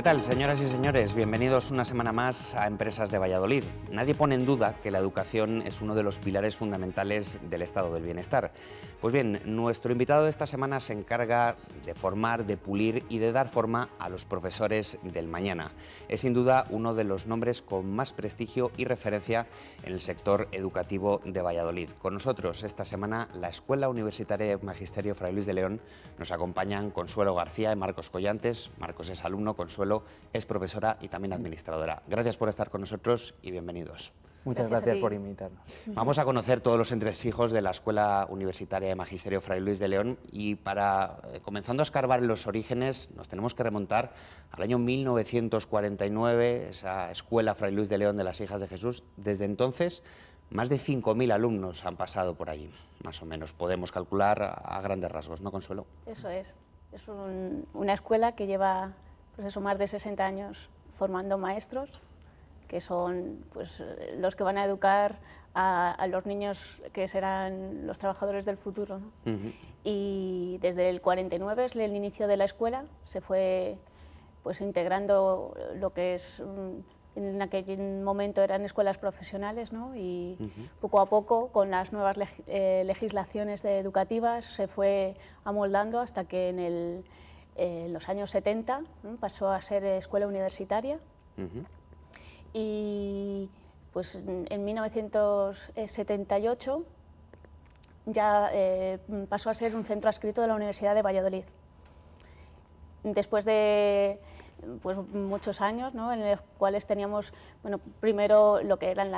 ¿Qué tal, señoras y señores? Bienvenidos una semana más a Empresas de Valladolid. Nadie pone en duda que la educación es uno de los pilares fundamentales del estado del bienestar. Pues bien, nuestro invitado de esta semana se encarga de formar, de pulir y de dar forma a los profesores del mañana. Es sin duda uno de los nombres con más prestigio y referencia en el sector educativo de Valladolid. Con nosotros esta semana la Escuela Universitaria de Magisterio Fray Luis de León nos acompañan Consuelo García y Marcos Collantes. Marcos es alumno, Consuelo es profesora y también administradora. Gracias por estar con nosotros y bienvenidos. Muchas gracias, por invitarnos. Vamos a conocer todos los entresijos de la Escuela Universitaria de Magisterio Fray Luis de León y para, eh, comenzando a escarbar en los orígenes, nos tenemos que remontar al año 1949, esa Escuela Fray Luis de León de las Hijas de Jesús. Desde entonces, más de 5.000 alumnos han pasado por allí, más o menos, podemos calcular a grandes rasgos, ¿no, Consuelo? Eso es, es una escuela que lleva pues eso, más de 60 años formando maestros que son pues, los que van a educar a, los niños que serán los trabajadores del futuro. Y desde el 49 es el inicio de la escuela, se fue pues, integrando lo que es... Mm, en aquel momento eran escuelas profesionales ¿no? y poco a poco con las nuevas eh, legislaciones educativas se fue amoldando hasta que en el, eh, los años 70 pasó a ser escuela universitaria y pues en 1978 ya eh, pasó a ser un centro adscrito de la Universidad de Valladolid. Después de pues, muchos años, en los cuales teníamos bueno, primero lo que eran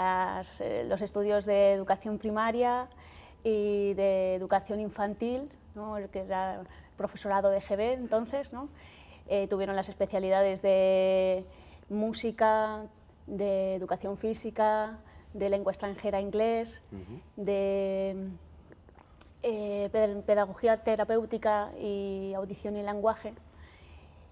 eh, los estudios de educación primaria y de educación infantil, el que era profesorado de GB entonces, eh, tuvieron las especialidades de música, de educación física, de lengua extranjera inglés, de eh, pedagogía terapéutica y audición y lenguaje.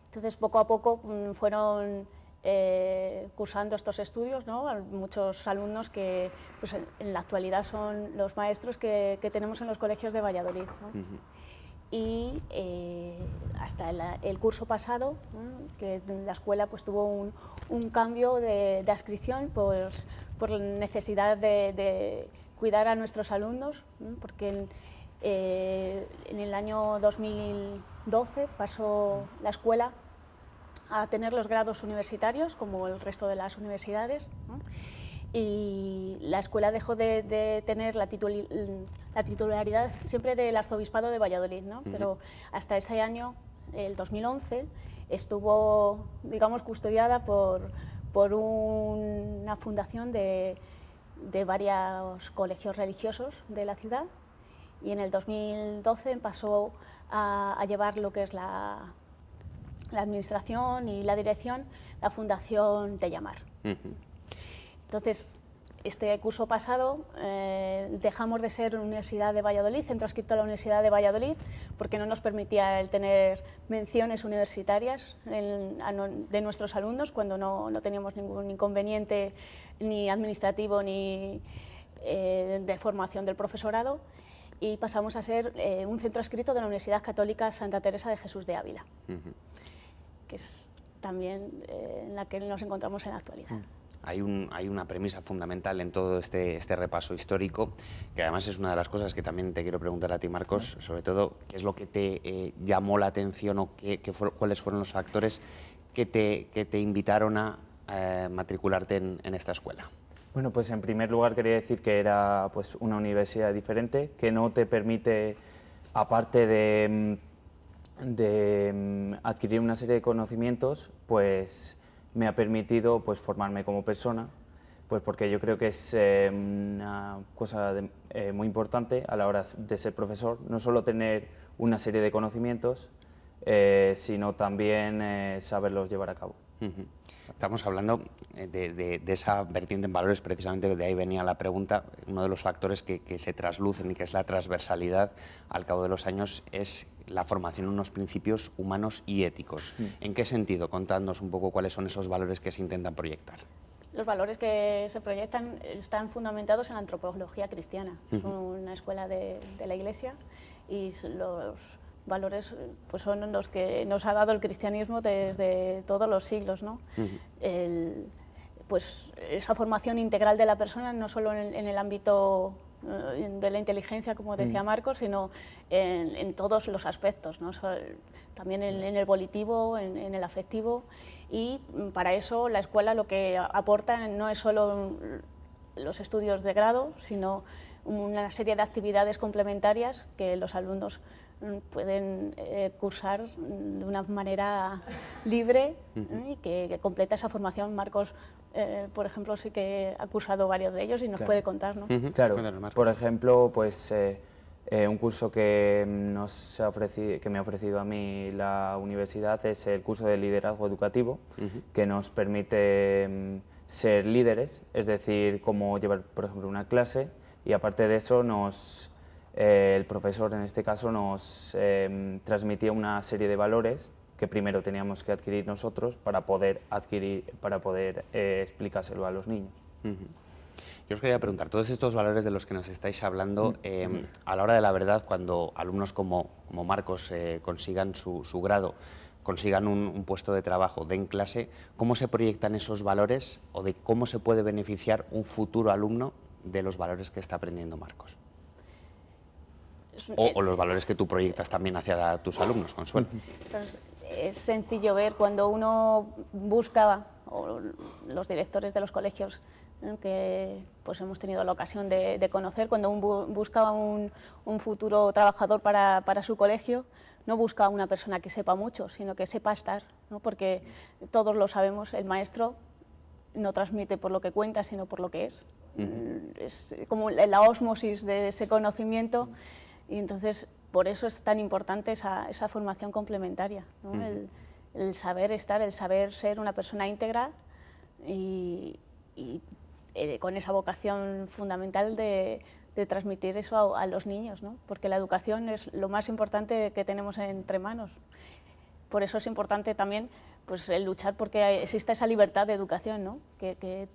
Entonces, poco a poco mm, fueron eh, cursando estos estudios, ¿no? muchos alumnos que pues, en la actualidad son los maestros que, tenemos en los colegios de Valladolid y eh, hasta el, curso pasado, que la escuela pues, tuvo un, cambio de, de adscripción por, por necesidad de, cuidar a nuestros alumnos, porque eh, en, el año 2012 pasó la escuela a tener los grados universitarios, como el resto de las universidades, y la escuela dejó de, tener la la titularidad es siempre del arzobispado de Valladolid, ¿no? pero hasta ese año, el 2011, estuvo, digamos, custodiada por, por una fundación de, varios colegios religiosos de la ciudad y en el 2012 pasó a, llevar lo que es la, la, administración y la dirección la Fundación de Llamar. Entonces, este curso pasado eh, dejamos de ser Universidad de Valladolid, centro adscrito a la Universidad de Valladolid, porque no nos permitía el tener menciones universitarias de nuestros alumnos cuando no, teníamos ningún inconveniente ni administrativo ni eh, de formación del profesorado y pasamos a ser eh, un centro adscrito de la Universidad Católica Santa Teresa de Jesús de Ávila, que es también en la que nos encontramos en la actualidad. Mm hay, una premisa fundamental en todo este, este, repaso histórico, que además es una de las cosas que también te quiero preguntar a ti, Marcos, sobre todo, ¿qué es lo que te eh, llamó la atención o cuáles fueron los factores que te, invitaron a eh, matricularte en, esta escuela? Bueno, pues en primer lugar quería decir que era pues, una universidad diferente, que no te permite, aparte de, de mm, adquirir una serie de conocimientos, pues me ha permitido pues, formarme como persona, pues porque yo creo que es eh, una cosa eh, muy importante a la hora de ser profesor, no solo tener una serie de conocimientos, eh, sino también saberlos llevar a cabo. Estamos hablando eh, de, esa vertiente en valores, precisamente de ahí venía la pregunta. Uno de los factores que, se traslucen y que es la transversalidad al cabo de los años es la formación en unos principios humanos y éticos. Mm. ¿En qué sentido? Contadnos un poco cuáles son esos valores que se intentan proyectar. Los valores que se proyectan están fundamentados en la antropología cristiana. Es una escuela de la Iglesia y los valores eh, pues son los que nos ha dado el cristianismo desde todos los siglos. pues esa formación integral de la persona, no solo en, el ámbito eh, de la inteligencia, como decía Marcos, sino en, todos los aspectos, también en, el volitivo, en, el afectivo, y para eso la escuela lo que aporta no es solo los estudios de grado, sino una serie de actividades complementarias que los alumnos pueden eh, cursar de una manera libre y que, completa esa formación. Marcos, eh, por ejemplo, sí que ha cursado varios de ellos y nos puede contar, ¿no? Claro, por ejemplo, pues eh, un curso que, nos ofrecido, que me ha ofrecido a mí la universidad es el curso de liderazgo educativo, que nos permite mm, ser líderes, es decir, cómo llevar, por ejemplo, una clase y aparte de eso nos eh, el profesor en este caso nos em, transmitía una serie de valores que primero teníamos que adquirir nosotros para poder, adquirir, para poder eh, explicárselo a los niños. Yo os quería preguntar, todos estos valores de los que nos estáis hablando, em, a la hora de la verdad, cuando alumnos como, Marcos eh, consigan su, grado, consigan un, un, puesto de trabajo, den clase, ¿cómo se proyectan esos valores o de cómo se puede beneficiar un futuro alumno de los valores que está aprendiendo Marcos? Eh, o, los valores que tú proyectas también hacia tus alumnos, Consuelo. es sencillo ver cuando uno buscaba, o los directores de los colegios que pues hemos tenido la ocasión de, conocer, cuando uno busca un, futuro trabajador para, su colegio, no busca una persona que sepa mucho, sino que sepa estar, porque todos lo sabemos, el maestro no transmite por lo que cuenta, sino por lo que es. Es como la osmosis de ese conocimiento. Y entonces, por eso es tan importante esa, formación complementaria, el, saber estar, el saber ser una persona íntegra y, eh, con esa vocación fundamental de, transmitir eso a, los niños, porque la educación es lo más importante que tenemos entre manos. Por eso es importante también pues, el luchar porque exista esa libertad de educación, ¿no? que, que,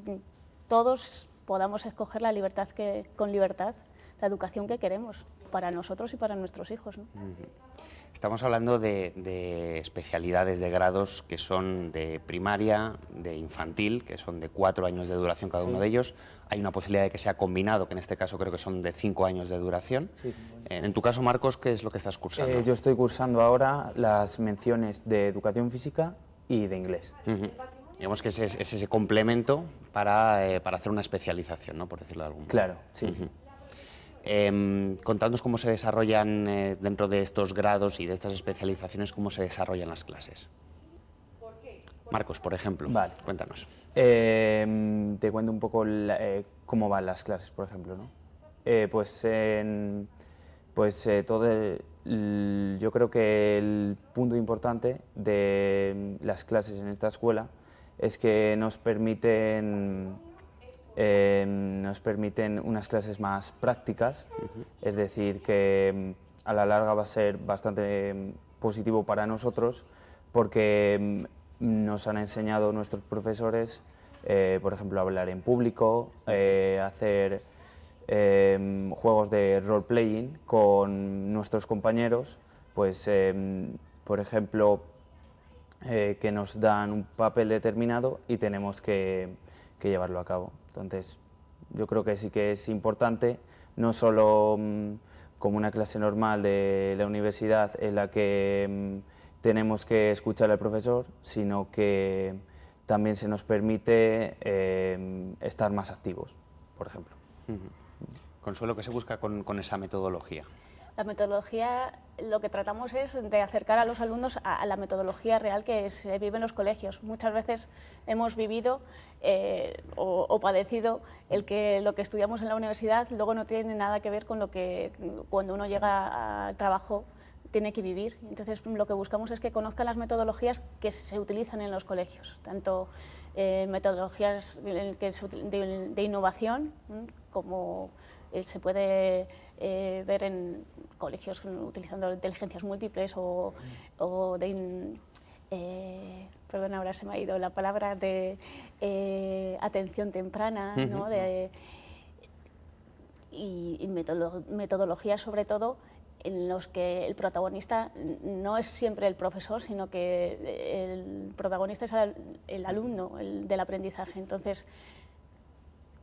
todos podamos escoger la libertad que, con libertad, la educación que queremos para nosotros y para nuestros hijos. Estamos hablando de, especialidades de grados que son de primaria, de infantil, que son de cuatro años de duración cada uno de ellos. Hay una posibilidad de que sea combinado, que en este caso creo que son de cinco años de duración. Eh, en tu caso, Marcos, ¿qué es lo que estás cursando? Eh, yo estoy cursando ahora las menciones de educación física y de inglés. Digamos que es, ese complemento para, eh, para hacer una especialización, ¿no? por decirlo de algún modo. Claro, sí. Eh, contadnos cómo se desarrollan eh, dentro de estos grados y de estas especializaciones, cómo se desarrollan las clases. Marcos, por ejemplo, cuéntanos. Em, te cuento un poco eh, cómo van las clases, por ejemplo. ¿no? Eh, pues pues todo yo creo que el punto importante de las clases en esta escuela es que nos permiten Em, nos permiten unas clases más prácticas, es decir, que em, a la larga va a ser bastante em, positivo para nosotros porque nos han enseñado nuestros profesores, eh, por ejemplo, hablar en público, eh, hacer juegos de role-playing con nuestros compañeros, pues, por ejemplo, eh, que nos dan un papel determinado y tenemos que llevarlo a cabo. Entonces, yo creo que sí que es importante, no solo mm, como una clase normal de la universidad en la que mm, tenemos que escuchar al profesor, sino que también se nos permite eh, estar más activos, por ejemplo. Consuelo, que se busca con esa metodología? La metodología lo que tratamos es de acercar a los alumnos a, la metodología real que se vive en los colegios. Muchas veces hemos vivido eh, o, padecido el que lo que estudiamos en la universidad luego no tiene nada que ver con lo que cuando uno llega al trabajo tiene que vivir. Entonces lo que buscamos es que conozcan las metodologías que se utilizan en los colegios, tanto eh, metodologías de, innovación como se puede eh, ver en colegios utilizando inteligencias múltiples o, de... Eh, perdón, ahora se me ha ido la palabra de eh, atención temprana, ¿no? y, y metodología sobre todo en los que el protagonista no es siempre el profesor, sino que el protagonista es el, alumno del aprendizaje. Entonces,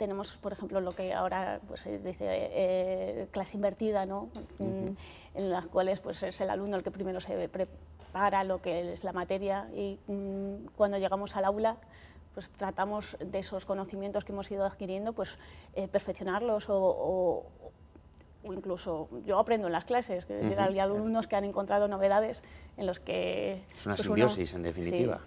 tenemos, por ejemplo, lo que ahora pues, se dice eh, clase invertida, mm, en las cuales pues, es el alumno el que primero se prepara lo que es la materia y mm, cuando llegamos al aula pues tratamos de esos conocimientos que hemos ido adquiriendo, pues eh, perfeccionarlos o, incluso yo aprendo en las clases, hay alumnos que han encontrado novedades en los que... Es una pues, simbiosis, en definitiva.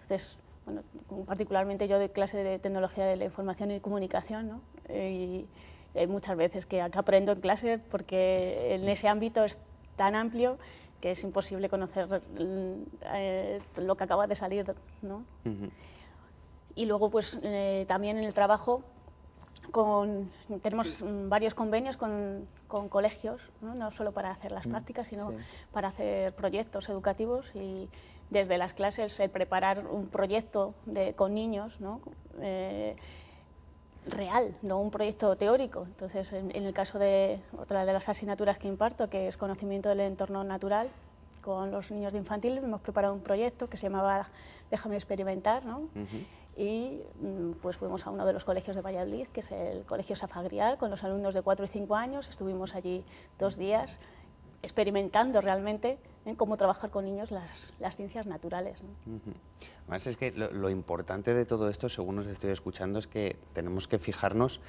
Entonces, bueno, particularmente yo de clase de tecnología de la información y comunicación, ¿no? y hay muchas veces que acá aprendo en clase porque en ese ámbito es tan amplio que es imposible conocer mm, eh, lo que acaba de salir, ¿no? Y luego, pues eh, también en el trabajo, tenemos mm, varios convenios con, colegios, ¿no? solo para hacer las mm, prácticas, sino para hacer proyectos educativos y desde las clases el preparar un proyecto con niños ¿no? Eh, real, no un proyecto teórico. Entonces, en, el caso de otra de las asignaturas que imparto, que es conocimiento del entorno natural, con los niños de infantil hemos preparado un proyecto que se llamaba Déjame experimentar, ¿no? y mm, pues fuimos a uno de los colegios de Valladolid, que es el Colegio Safagrial, con los alumnos de 4 y 5 años, estuvimos allí dos días experimentando realmente en cómo trabajar con niños las, ciencias naturales. es que lo, importante de todo esto, según os estoy escuchando, es que tenemos que fijarnos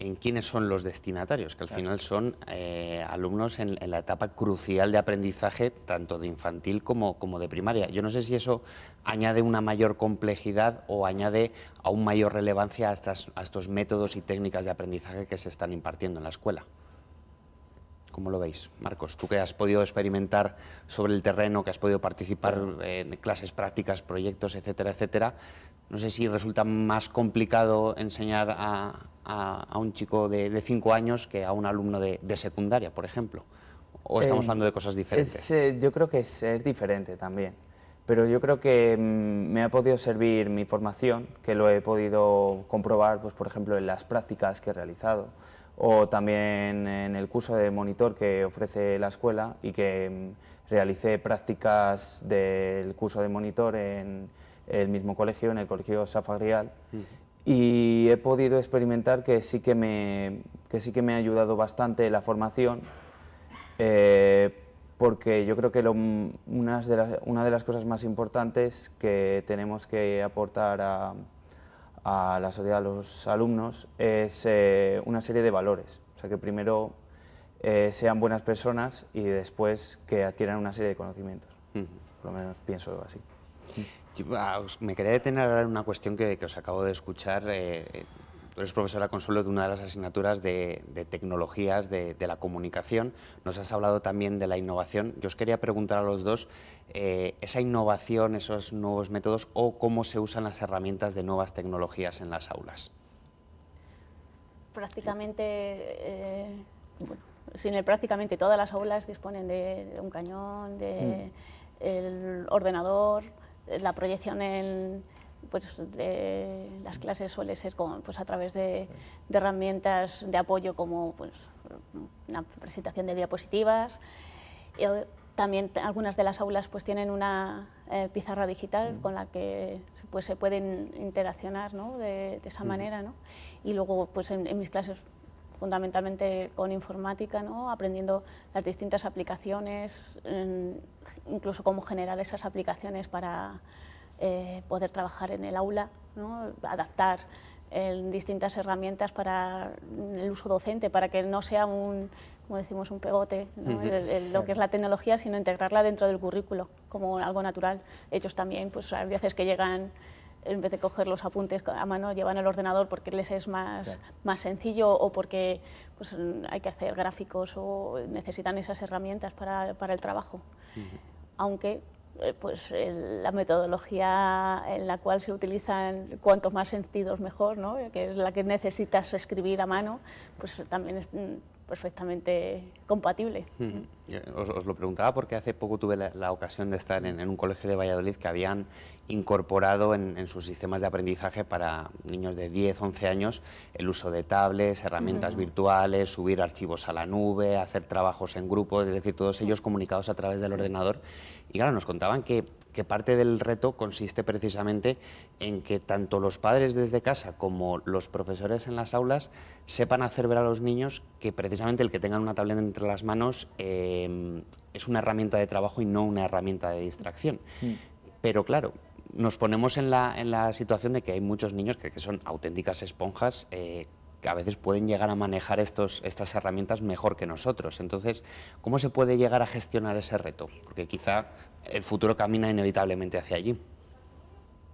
en quiénes son los destinatarios, que al final son eh, alumnos en, la etapa crucial de aprendizaje, tanto de infantil como, de primaria. Yo no sé si eso añade una mayor complejidad o añade aún mayor relevancia a estos métodos y técnicas de aprendizaje que se están impartiendo en la escuela. ¿Cómo lo veis, Marcos? Tú que has podido experimentar sobre el terreno, que has podido participar en clases prácticas, proyectos, etcétera, etcétera, no sé si resulta más complicado enseñar a, un chico de cinco años que a un alumno de, secundaria, por ejemplo. ¿O estamos eh, hablando de cosas diferentes? Eh, yo creo que es, diferente también. Pero yo creo que mm, me ha podido servir mi formación, que lo he podido comprobar, pues, por ejemplo, en las prácticas que he realizado o también en el curso de monitor que ofrece la escuela y que mm, realicé prácticas del curso de monitor en el mismo colegio, en el colegio Safagrial, y he podido experimentar que sí que me, que sí que me ha ayudado bastante la formación, eh, porque yo creo que mm, unas de las, una de las cosas más importantes que tenemos que aportar a a la sociedad, a los alumnos, es eh, una serie de valores. O sea, que primero eh, sean buenas personas y después que adquieran una serie de conocimientos. Por lo menos pienso así. Ah, me quería detener ahora en una cuestión que, os acabo de escuchar. Eh, Tú eres profesora Consuelo de una de las asignaturas de, tecnologías de, la comunicación. Nos has hablado también de la innovación. Yo os quería preguntar a los dos eh, esa innovación, esos nuevos métodos o cómo se usan las herramientas de nuevas tecnologías en las aulas. Prácticamente, eh, sin prácticamente todas las aulas disponen de, un cañón, de mm. el ordenador, la proyección en pues de, las clases suele ser con, pues a través de, herramientas de apoyo como pues, una presentación de diapositivas. Y, eh, también algunas de las aulas pues tienen una eh, pizarra digital mm. con la que pues, se pueden interaccionar de, esa mm. manera. Y luego pues en, mis clases fundamentalmente con informática, ¿no? aprendiendo las distintas aplicaciones, incluso cómo generar esas aplicaciones para, eh, poder trabajar en el aula, adaptar eh, distintas herramientas para el uso docente, para que no sea un, como decimos, un pegote, lo que es la tecnología, sino integrarla dentro del currículo como algo natural. Ellos también, pues hay veces que llegan, en vez de coger los apuntes a mano, llevan el ordenador porque les es más, más sencillo o porque pues, hay que hacer gráficos o necesitan esas herramientas para, el trabajo. Aunque eh, pues, la metodología en la cual se utilizan cuantos más sentidos mejor, ¿no? Eh, que es la que necesitas escribir a mano, pues también es mm, perfectamente compatible os, lo preguntaba porque hace poco tuve la, ocasión de estar en, un colegio de Valladolid que habían incorporado en, sus sistemas de aprendizaje para niños de 10, 11 años el uso de tablets, herramientas virtuales, subir archivos a la nube, hacer trabajos en grupo, es decir, todos ellos comunicados a través del ordenador. Y claro, nos contaban que, que parte del reto consiste precisamente en que tanto los padres desde casa como los profesores en las aulas sepan hacer ver a los niños que precisamente el que tengan una tableta entre las manos eh, Em, es una herramienta de trabajo y no una herramienta de distracción. Mm. Pero claro, nos ponemos en la, situación de que hay muchos niños que, son auténticas esponjas. Eh, que a veces pueden llegar a manejar estos, estas herramientas mejor que nosotros. Entonces, ¿cómo se puede llegar a gestionar ese reto? Porque quizá el futuro camina inevitablemente hacia allí.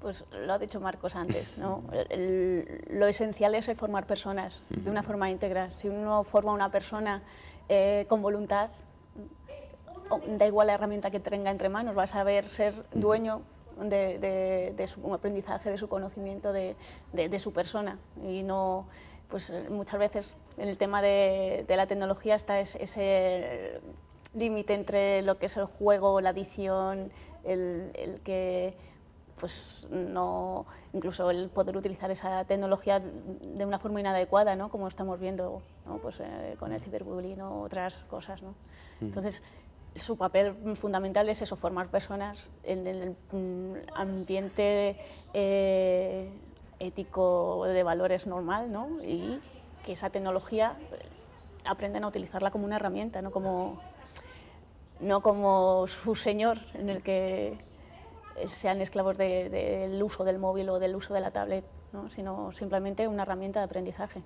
Pues lo ha dicho Marcos antes, ¿no? lo esencial es formar personas de una forma íntegra. Si uno forma una persona eh, con voluntad, Oh, da igual la herramienta que tenga entre manos, va a saber ser dueño de, su aprendizaje, de su conocimiento, de, su persona. Y no, pues eh, muchas veces en el tema de, la tecnología está ese, límite entre lo que es el juego, la adicción, el que pues no, incluso el poder utilizar esa tecnología de una forma inadecuada, ¿no? Como estamos viendo, ¿no? Pues eh, con el ciberbullying o otras cosas, ¿no? Entonces, su papel fundamental es eso, formar personas en el mm, ambiente eh, ético de valores normal, ¿no? Y que esa tecnología eh, aprendan a utilizarla como una herramienta, no como, no como su señor en el que eh, sean esclavos del uso del móvil o del uso de la tablet, sino simplemente una herramienta de aprendizaje.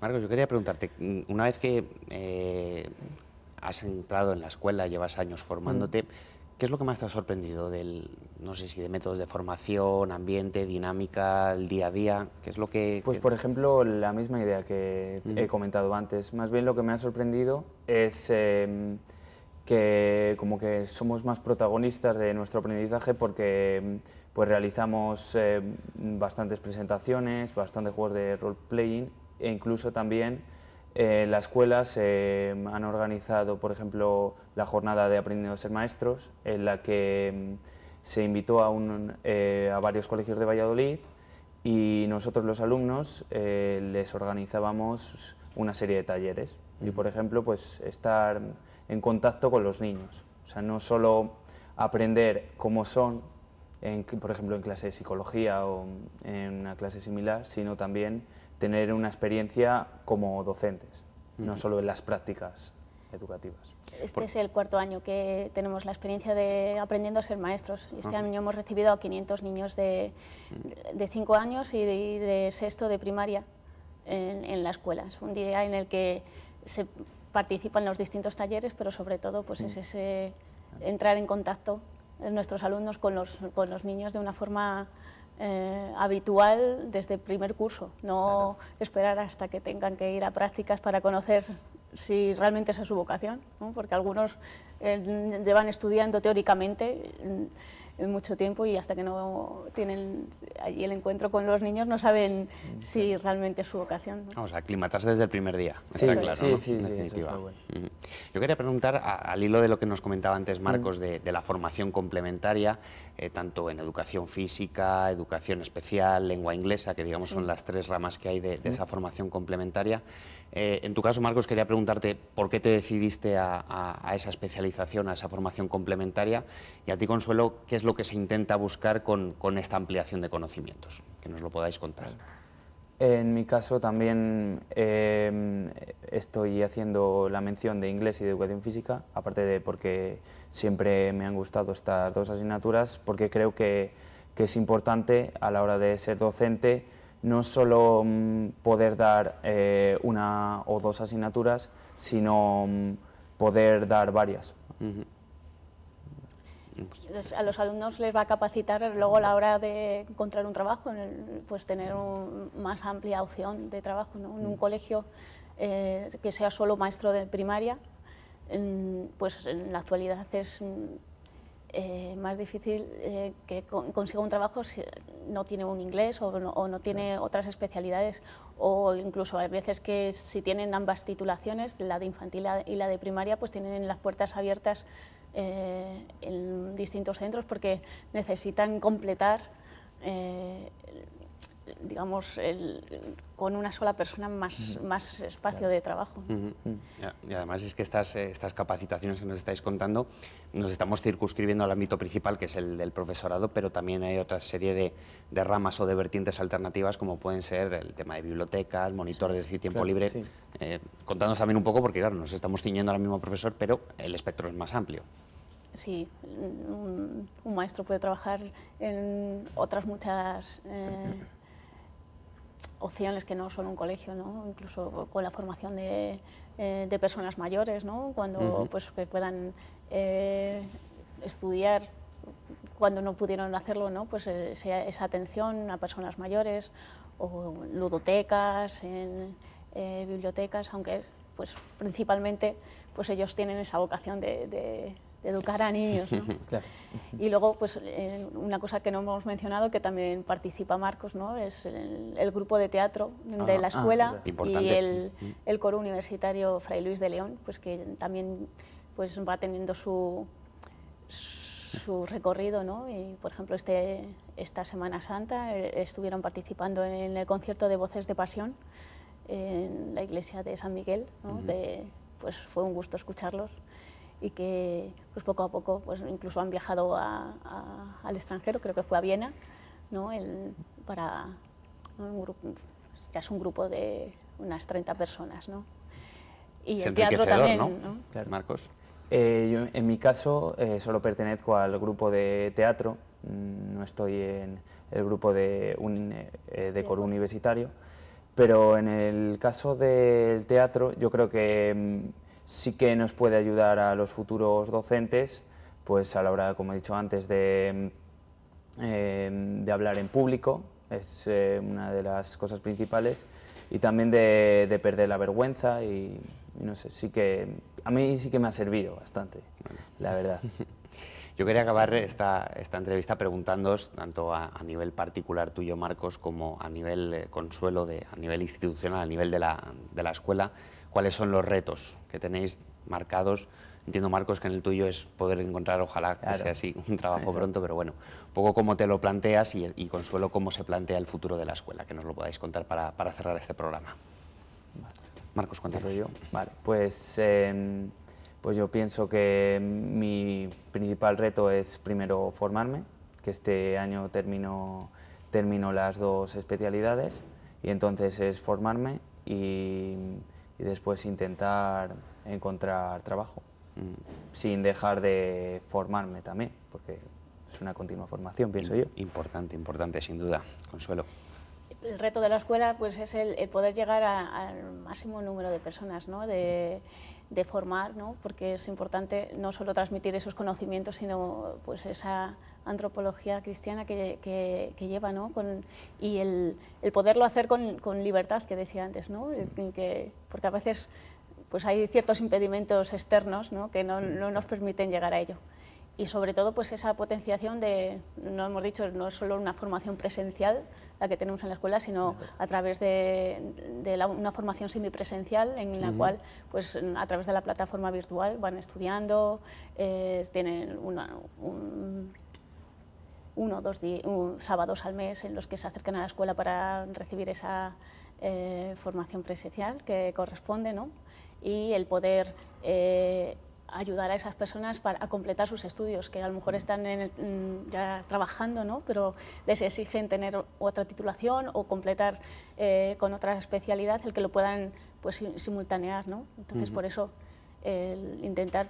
Marcos, yo quería preguntarte, mm, una vez que eh, has entrado en la escuela, llevas años formándote, mm. ¿qué es lo que más te ha sorprendido del, no sé si de métodos de formación, ambiente, dinámica, el día a día? ¿Qué es lo que...? Pues, por ejemplo, la misma idea que he comentado antes. Más bien lo que me ha sorprendido es... Em, que como que somos más protagonistas de nuestro aprendizaje porque mm, pues realizamos eh, bastantes presentaciones, bastantes juegos de role-playing e incluso también eh, las escuelas mm, han organizado, por ejemplo, la jornada de Aprendiendo a ser maestros, en la que mm, se invitó a, un, eh, a varios colegios de Valladolid y nosotros los alumnos les organizábamos una serie de talleres. Y, por ejemplo, pues estar en contacto con los niños. O sea, no solo aprender cómo son, por ejemplo, en clase de psicología o en una clase similar, sino también tener una experiencia como docentes, no solo en las prácticas educativas. Este es el cuarto año que tenemos la experiencia de aprendiendo a ser maestros. Este año hemos recibido a 500 niños de 5 años y de, sexto de primaria en, en la escuela. Es un día en el que se participan en los distintos talleres, pero sobre todo pues es ese entrar en contacto nuestros alumnos con los, con los niños de una forma eh, habitual desde el primer curso, no esperar hasta que tengan que ir a prácticas para conocer si realmente esa es su vocación, porque algunos eh, llevan estudiando teóricamente mucho tiempo y hasta que no tienen allí el encuentro con los niños no saben mm, si realmente es su vocación. ¿no? sea, aclimatarse desde el primer día, sí, está claro, sí, sí, sí mm. Yo quería preguntar, al hilo de lo que nos comentaba antes Marcos, mm. de, la formación complementaria, eh, tanto en educación física, educación especial, lengua inglesa, que digamos son las tres ramas que hay de esa formación complementaria, eh, en tu caso, Marcos, quería preguntarte por qué te decidiste a, esa especialización, a esa formación complementaria, y a ti, Consuelo, qué es lo que se intenta buscar con, esta ampliación de conocimientos, que nos lo podáis contar. En mi caso también eh, estoy haciendo la mención de inglés y de educación física, aparte de porque siempre me han gustado estas dos asignaturas, porque creo que es importante a la hora de ser docente no solo mm, poder dar eh, una o dos asignaturas, sino mm, poder dar varias. A los alumnos les va a capacitar luego a la hora de encontrar un trabajo, pues tener una más amplia opción de trabajo ¿no? en un colegio eh, que sea solo maestro de primaria. pues en la actualidad es mm, eh, más difícil eh, que consiga un trabajo si no tiene un inglés o no, tiene otras especialidades o incluso hay veces que si tienen ambas titulaciones, la de infantil y la de primaria, pues tienen las puertas abiertas eh, en distintos centros porque necesitan completar eh, digamos, con una sola persona más, más espacio de trabajo. Y además es que estas, eh, estas capacitaciones que nos estáis contando nos estamos circunscribiendo al ámbito principal, que es el del profesorado, pero también hay otra serie de, ramas o de vertientes alternativas, como pueden ser el tema de bibliotecas, monitor de tiempo libre. Eh, Contanos también un poco, porque claro, nos estamos ciñendo al mismo profesor, pero el espectro es más amplio. Sí, un, maestro puede trabajar en otras muchas... Eh, opciones que no son un colegio, incluso con la formación de, eh, personas mayores, cuando pues, que puedan eh, estudiar cuando no pudieron hacerlo, ¿no? pues eh, esa, atención a personas mayores o ludotecas, en bibliotecas, aunque pues, principalmente pues ellos tienen esa vocación de educar a niños. ¿no? Y luego, pues, eh, una cosa que no hemos mencionado, que también participa Marcos, ¿no? es el, grupo de teatro de ah, la ah, escuela y el, coro universitario Fray Luis de León, pues que también pues, va teniendo su, su recorrido. ¿no? Y, por ejemplo, este, esta Semana Santa eh, estuvieron participando en el concierto de Voces de Pasión en la iglesia de San Miguel. ¿no? pues fue un gusto escucharlos y que pues poco a poco pues incluso han viajado al extranjero, creo que fue a Viena, ¿no? para un grupo, ya es un grupo de unas 30 personas. ¿no? Y el teatro también. ¿no? Marcos. Eh, en mi caso eh, solo pertenezco al grupo de teatro, mm, no estoy en el grupo de, un, eh, de coro universitario, pero en el caso del teatro yo creo que mm, sí que nos puede ayudar a los futuros docentes, pues a la hora, como he dicho antes, de, em, hablar en público, es eh, una de las cosas principales, y también de, perder la vergüenza y, no sé, sí que a mí sí que me ha servido bastante, la verdad. Yo quería acabar esta, esta entrevista preguntándoos, tanto a, nivel particular tuyo, Marcos, como a nivel eh, consuelo, de, a nivel institucional, a nivel de la, de la escuela, cuáles son los retos que tenéis marcados Entiendo, Marcos, que en el tuyo es poder encontrar, ojalá que sea así, un trabajo pronto, pero bueno, un poco cómo te lo planteas y, Consuelo, cómo se plantea el futuro de la escuela, que nos lo podáis contar para, cerrar este programa. Marcos, cuéntanos. yo? pues em, pues yo pienso que mi principal reto es primero formarme, que este año termino, termino las dos especialidades y entonces es formarme y, después intentar encontrar trabajo, mm. sin dejar de formarme también, porque es una continua formación, pienso mm, yo. Importante, importante, sin duda. Consuelo el reto de la escuela pues, es el, poder llegar al máximo número de personas, ¿no? de, formar, ¿no? porque es importante no solo transmitir esos conocimientos, sino pues, esa antropología cristiana que, lleva, ¿no? y el, poderlo hacer con, libertad, que decía antes, ¿no? porque a veces pues, hay ciertos impedimentos externos ¿no? que no, no nos permiten llegar a ello y sobre todo pues esa potenciación de, no hemos dicho, no es solo una formación presencial, la que tenemos en la escuela, sino a través de, una formación semipresencial en la cual, pues, a través de la plataforma virtual van estudiando, eh, tienen una, uno o dos sábados al mes en los que se acercan a la escuela para recibir esa eh, formación presencial que corresponde, ¿no? y el poder eh, ayudar a esas personas para, completar sus estudios, que a lo mejor están mm, ya trabajando, pero les exigen tener otra titulación o completar eh, con otra especialidad el que lo puedan pues, simultanear. ¿no? Entonces, por eso, intentar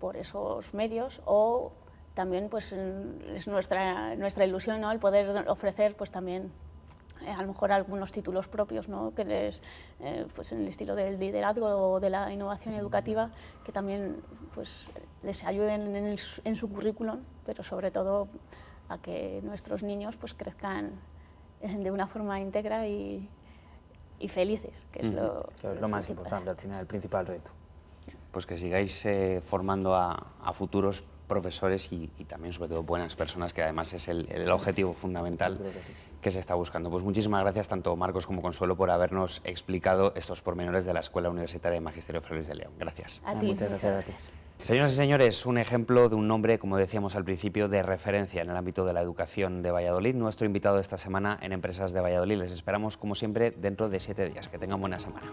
por esos medios o también pues, mm, es nuestra, nuestra ilusión ¿no? el poder ofrecer pues, también eh, a lo mejor algunos títulos propios, ¿no? que les, eh, pues en el estilo del liderazgo o de la innovación educativa, que también pues, les ayuden en, su currículum, pero sobre todo a que nuestros niños pues, crezcan eh, de una forma íntegra y, felices, que es lo, más importante, al final, el principal reto. Pues que sigáis formando a futuros profesores y, también, sobre todo, buenas personas, que además es el, objetivo fundamental que, se está buscando. Pues muchísimas gracias tanto Marcos como Consuelo por habernos explicado estos pormenores de la Escuela Universitaria de Magisterio Fray de León. Gracias. A ah, ti, muchas gracias. Señoras y señores, un ejemplo de un nombre, como decíamos al principio, de referencia en el ámbito de la educación de Valladolid. Nuestro invitado esta semana en Empresas de Valladolid. Les esperamos, como siempre, dentro de siete días. Que tengan buena semana.